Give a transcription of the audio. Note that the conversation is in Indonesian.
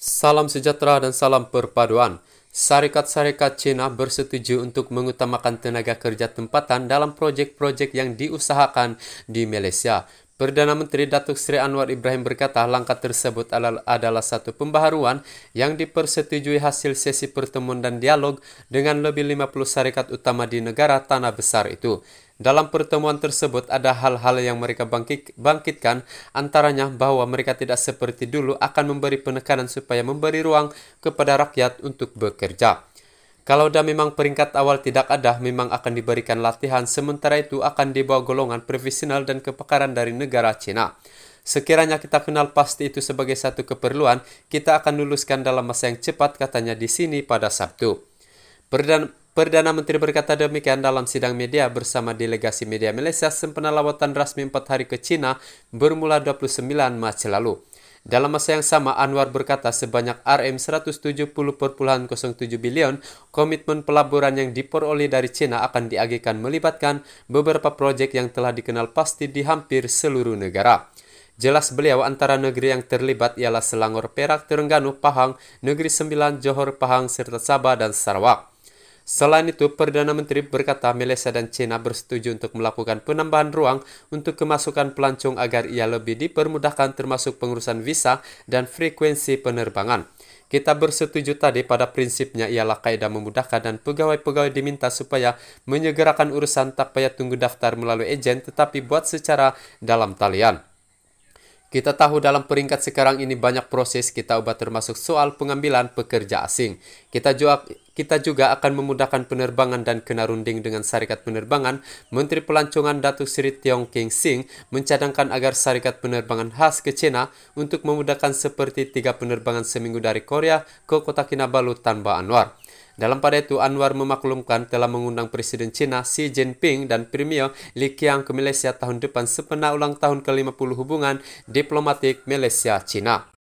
Salam sejahtera dan salam perpaduan. Sarikat-sarikat Cina bersetuju untuk mengutamakan tenaga kerja tempatan dalam projek-projek yang diusahakan di Malaysia. Perdana Menteri Datuk Seri Anwar Ibrahim berkata langkah tersebut adalah satu pembaharuan yang dipersetujui hasil sesi pertemuan dan dialog dengan lebih 50 syarikat utama di negara tanah besar itu. Dalam pertemuan tersebut ada hal-hal yang mereka bangkit, bangkitkan, antaranya bahwa mereka tidak seperti dulu akan memberi penekanan supaya memberi ruang kepada rakyat untuk bekerja. Kalau dah memang peringkat awal tidak ada, memang akan diberikan latihan, sementara itu akan dibawa golongan profesional dan kepakaran dari negara Cina. Sekiranya kita kenal pasti itu sebagai satu keperluan, kita akan luluskan dalam masa yang cepat katanya di sini pada Sabtu. Perdana Menteri berkata demikian dalam sidang media bersama delegasi media Malaysia sempena lawatan rasmi empat hari ke China bermula 29 Mac lalu. Dalam masa yang sama, Anwar berkata sebanyak RM 170.07 bilion komitmen pelaburan yang diperoleh dari China akan diagihkan melibatkan beberapa proyek yang telah dikenal pasti di hampir seluruh negara. Jelas beliau antara negeri yang terlibat ialah Selangor, Perak, Terengganu, Pahang, Negeri Sembilan, Johor, Pahang, serta Sabah dan Sarawak. Selain itu, Perdana Menteri berkata Malaysia dan China bersetuju untuk melakukan penambahan ruang untuk kemasukan pelancong agar ia lebih dipermudahkan termasuk pengurusan visa dan frekuensi penerbangan. Kita bersetuju tadi pada prinsipnya ialah kaidah memudahkan dan pegawai-pegawai diminta supaya menyegerakan urusan tak payah tunggu daftar melalui ejen tetapi buat secara dalam talian. Kita tahu dalam peringkat sekarang ini banyak proses kita ubah termasuk soal pengambilan pekerja asing. Kita juga kita juga akan memudahkan penerbangan dan kena runding dengan Syarikat Penerbangan. Menteri Pelancongan Datuk Seri Tiong King Sing mencadangkan agar Syarikat Penerbangan khas ke China untuk memudahkan seperti tiga penerbangan seminggu dari Korea ke kota Kinabalu tanpa Anwar. Dalam pada itu, Anwar memaklumkan telah mengundang Presiden China Xi Jinping dan Premier Li Qiang ke Malaysia tahun depan sepena ulang tahun ke-50 hubungan diplomatik Malaysia-China.